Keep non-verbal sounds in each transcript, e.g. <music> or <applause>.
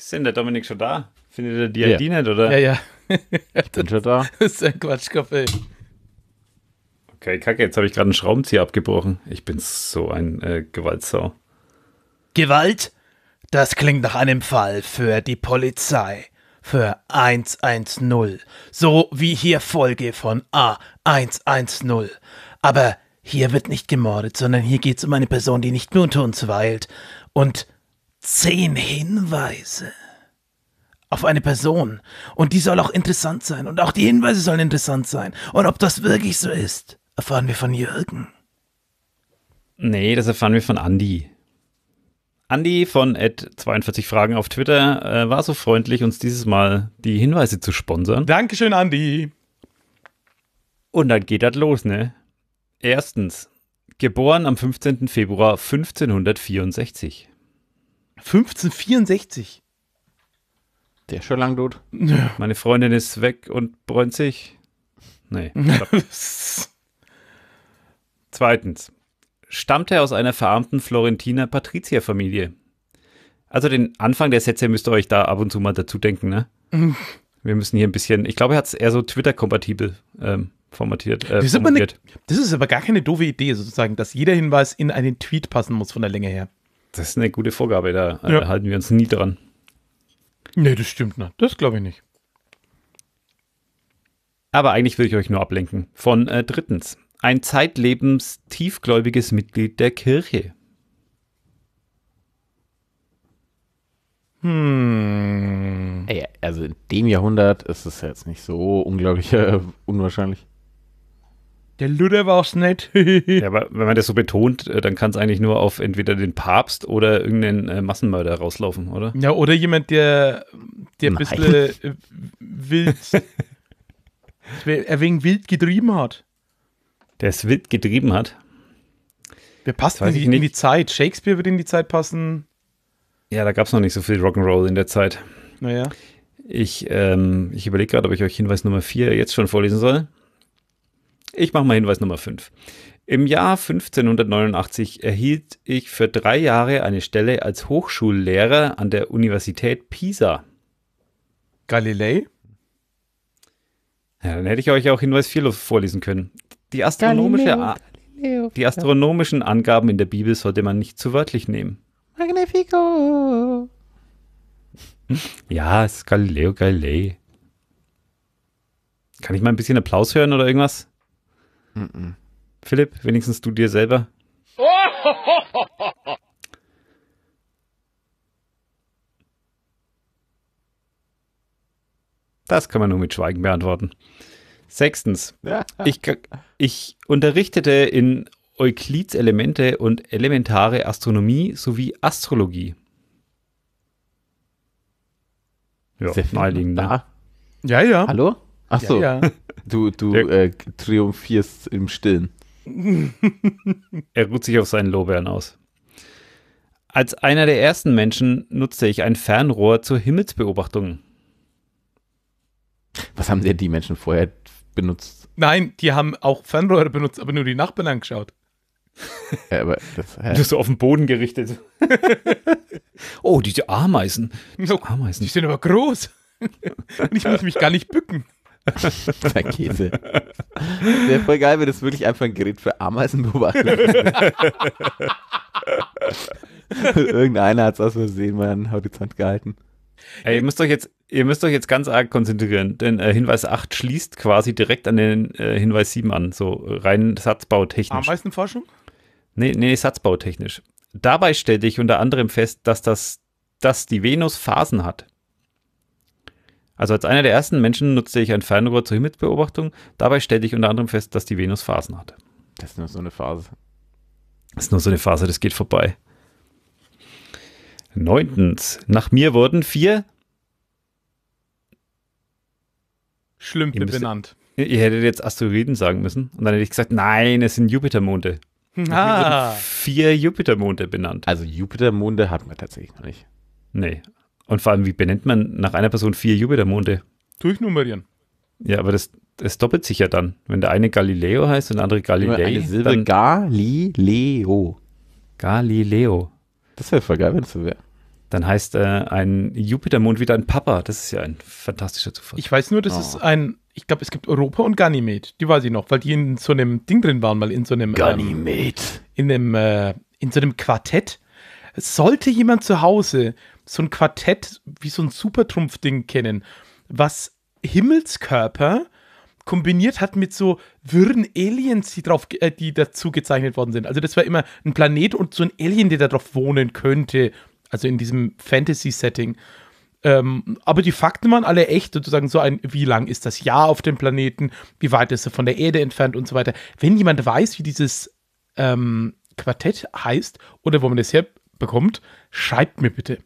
Ist denn der Dominik schon da? Findet er die ID ja. nicht, oder? Ja, ja. ich bin schon da. <laughs> Das ist ein Quatschkopf, ey. Okay, kacke, jetzt habe ich gerade einen Schraubenzieher abgebrochen. Ich bin so ein äh, Gewaltsau. Gewalt? Das klingt nach einem Fall für die Polizei. Für 110. So wie hier Folge von A110. Aber hier wird nicht gemordet, sondern hier geht es um eine Person, die nicht nur unter uns weilt und zehn Hinweise auf eine Person. Und die soll auch interessant sein. Und auch die Hinweise sollen interessant sein. Und ob das wirklich so ist, erfahren wir von Jürgen. Nee, das erfahren wir von Andy. Andy von at 42 Fragen auf Twitter äh, war so freundlich, uns dieses Mal die Hinweise zu sponsern. Dankeschön, Andy. Und dann geht das los, ne? Erstens, geboren am 15. Februar 1564. 1564. Der ist schon lang tot. Ja. Meine Freundin ist weg und bräunt sich. Nee. <laughs> Zweitens. Stammt er aus einer verarmten Florentiner Patrizierfamilie? Also den Anfang der Sätze müsst ihr euch da ab und zu mal dazu denken, ne? <laughs> Wir müssen hier ein bisschen, ich glaube, er hat es eher so Twitter-kompatibel ähm, formatiert. Äh, das, ist eine, das ist aber gar keine doofe Idee, sozusagen, dass jeder Hinweis in einen Tweet passen muss von der Länge her. Das ist eine gute Vorgabe, da äh, ja. halten wir uns nie dran. Nee, das stimmt nicht. Das glaube ich nicht. Aber eigentlich will ich euch nur ablenken. Von äh, drittens, ein zeitlebens tiefgläubiges Mitglied der Kirche. Hm. Ey, also in dem Jahrhundert ist es jetzt nicht so unglaublich äh, unwahrscheinlich. Der Luther war es <laughs> nicht. ja, aber wenn man das so betont, äh, dann kann es eigentlich nur auf entweder den Papst oder irgendeinen äh, Massenmörder rauslaufen, oder? Ja, oder jemand, der, der ein bisschen äh, wild, <laughs> er wegen wild getrieben hat. Der es wild getrieben hat? Wer passt in die, in die Zeit? Shakespeare würde in die Zeit passen. Ja, da gab es noch nicht so viel Rock'n'Roll in der Zeit. Naja. Ich, ähm, ich überlege gerade, ob ich euch Hinweis Nummer 4 jetzt schon vorlesen soll. Ich mache mal Hinweis Nummer 5. Im Jahr 1589 erhielt ich für drei Jahre eine Stelle als Hochschullehrer an der Universität Pisa. Galilei? Ja, dann hätte ich euch auch Hinweis 4 vorlesen können. Die, astronomische Galileo, Galileo. die astronomischen Angaben in der Bibel sollte man nicht zu wörtlich nehmen. Magnifico! Hm? Ja, es ist Galileo Galilei. Kann ich mal ein bisschen Applaus hören oder irgendwas? Mm -mm. Philipp, wenigstens du dir selber. Das kann man nur mit Schweigen beantworten. Sechstens, ich, ich unterrichtete in Euklids Elemente und elementare Astronomie sowie Astrologie. Ja, naheliegend. Ne? Ja, ja. Hallo? Ach so. Ja. <laughs> Du, du äh, triumphierst im Stillen. <laughs> er ruht sich auf seinen Lorbeeren aus. Als einer der ersten Menschen nutzte ich ein Fernrohr zur Himmelsbeobachtung. Was haben denn die Menschen vorher benutzt? Nein, die haben auch Fernrohre benutzt, aber nur die Nachbarn angeschaut. Ja, aber das, ja. Du hast so auf den Boden gerichtet. <laughs> oh, diese Ameisen. Diese Ameisen. Die sind aber groß. Und ich muss mich gar nicht bücken. <laughs> Käse. Wäre voll geil, wenn das wirklich einfach ein Gerät für Ameisen beobachtet <laughs> Irgendeiner hat es aus Versehen mal an den Horizont gehalten. Ey, ihr müsst euch jetzt, ihr müsst euch jetzt ganz arg konzentrieren, denn äh, Hinweis 8 schließt quasi direkt an den äh, Hinweis 7 an, so äh, rein satzbautechnisch. Ameisenforschung? Nee, nee, satzbautechnisch. Dabei stellte ich unter anderem fest, dass das dass die Venus Phasen hat. Also als einer der ersten Menschen nutzte ich ein Fernrohr zur Himmelsbeobachtung. Dabei stellte ich unter anderem fest, dass die Venus Phasen hatte. Das ist nur so eine Phase. Das ist nur so eine Phase, das geht vorbei. Neuntens. Nach mir wurden vier Schlümpfe benannt. Ihr hättet jetzt Asteroiden sagen müssen. Und dann hätte ich gesagt, nein, es sind Jupitermonde. Ah. Vier Jupitermonde benannt. Also Jupitermonde hatten wir tatsächlich noch nicht. Nee, und vor allem, wie benennt man nach einer Person vier Jupitermonde? Durchnummerieren. Ja, aber das, das doppelt sich ja dann. Wenn der eine Galileo heißt und der andere Galilei. Eine Silbe Galileo. Galileo. Das wäre voll geil, wenn es so wäre. Dann heißt äh, ein Jupitermond wieder ein Papa. Das ist ja ein fantastischer Zufall. Ich weiß nur, das oh. ist ein, ich glaube, es gibt Europa und Ganymed. Die weiß ich noch, weil die in so einem Ding drin waren, mal in so einem. Ähm, Ganymed. Ähm, in, einem, äh, in so einem Quartett. Sollte jemand zu Hause so ein Quartett wie so ein Supertrumpf-Ding kennen, was Himmelskörper kombiniert hat mit so würden Aliens, die, drauf, äh, die dazu gezeichnet worden sind. Also das war immer ein Planet und so ein Alien, der da drauf wohnen könnte. Also in diesem Fantasy-Setting. Ähm, aber die Fakten waren alle echt, sozusagen so ein, wie lang ist das Jahr auf dem Planeten, wie weit ist er von der Erde entfernt und so weiter. Wenn jemand weiß, wie dieses ähm, Quartett heißt oder wo man das herbekommt, schreibt mir bitte.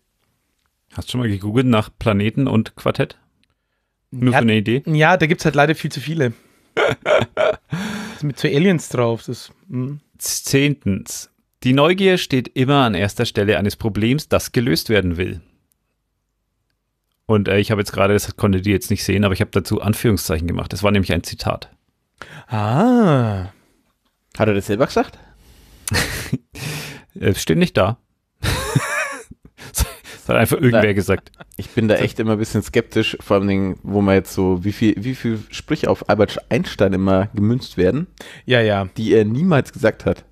Hast du schon mal gegoogelt nach Planeten und Quartett? Nur ja, für eine Idee? Ja, da gibt es halt leider viel zu viele. <laughs> mit zwei Aliens drauf. Das, hm. Zehntens. Die Neugier steht immer an erster Stelle eines Problems, das gelöst werden will. Und äh, ich habe jetzt gerade, das konnte die jetzt nicht sehen, aber ich habe dazu Anführungszeichen gemacht. Das war nämlich ein Zitat. Ah. Hat er das selber gesagt? <laughs> Äh, steht nicht da. Das hat einfach irgendwer da, gesagt. Ich bin da echt immer ein bisschen skeptisch, vor allem, wo man jetzt so, wie viel, wie viel Sprüche auf Albert Einstein immer gemünzt werden. Ja, ja. Die er niemals gesagt hat.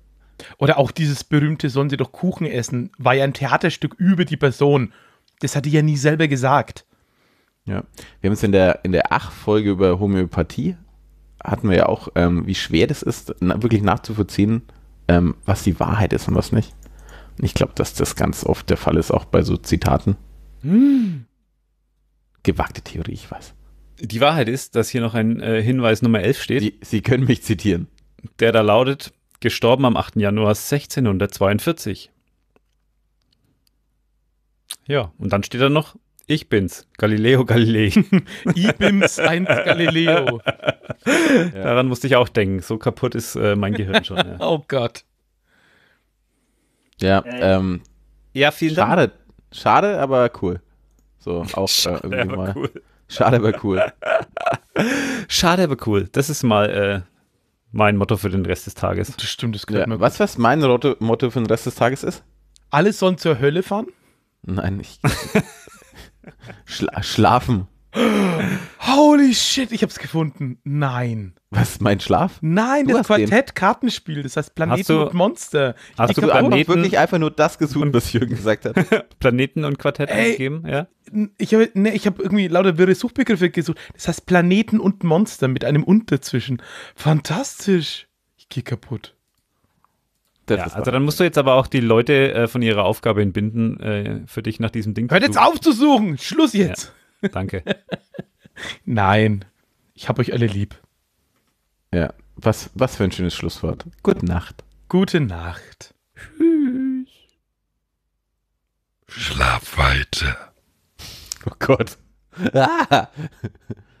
Oder auch dieses berühmte, sollen sie doch Kuchen essen, war ja ein Theaterstück über die Person. Das hat er ja nie selber gesagt. Ja. Wir haben es in der, in der Ach-Folge über Homöopathie hatten wir ja auch, ähm, wie schwer das ist, na, wirklich nachzuvollziehen, ähm, was die Wahrheit ist und was nicht. Ich glaube, dass das ganz oft der Fall ist, auch bei so Zitaten. Hm. Gewagte Theorie, ich weiß. Die Wahrheit ist, dass hier noch ein äh, Hinweis Nummer 11 steht. Die, Sie können mich zitieren. Der da lautet, gestorben am 8. Januar 1642. Ja, und dann steht da noch, ich bin's, Galileo Galilei. <laughs> ich bin's, ein Galileo. Ja. <laughs> Daran musste ich auch denken. So kaputt ist äh, mein Gehirn schon. Ja. oh Gott. Ja, äh, ähm, ja vielen schade, Dank. Schade, aber cool. So, auch äh, schade, äh, irgendwie aber mal. Cool. Schade, aber cool. <laughs> schade, aber cool. Das ist mal äh, mein Motto für den Rest des Tages. Das stimmt, das ja, Was, was mein Motto, Motto für den Rest des Tages ist? Alles sollen zur Hölle fahren? Nein, nicht. <laughs> Schla schlafen. <gasps> Holy shit, ich hab's gefunden. Nein. Was, mein Schlaf? Nein, du das Quartett-Kartenspiel, das heißt Planeten du, und Monster. Hast ich du Planeten, wirklich einfach nur das gesucht, was Jürgen gesagt hat? <laughs> Planeten und Quartett Ey, ja? Ich habe ne, hab irgendwie lauter wirre Suchbegriffe gesucht. Das heißt Planeten und Monster mit einem Und dazwischen. Fantastisch. Ich gehe kaputt. Das ja, also dann musst du jetzt aber auch die Leute äh, von ihrer Aufgabe entbinden, äh, für dich nach diesem Ding Hört zu suchen. jetzt auf zu suchen! Schluss jetzt! Ja. Danke. <laughs> Nein, ich habe euch alle lieb. Ja, was, was für ein schönes Schlusswort. Gute Nacht. Gute Nacht. Tschüss. Schlaf weiter. Oh Gott. Ah. <laughs>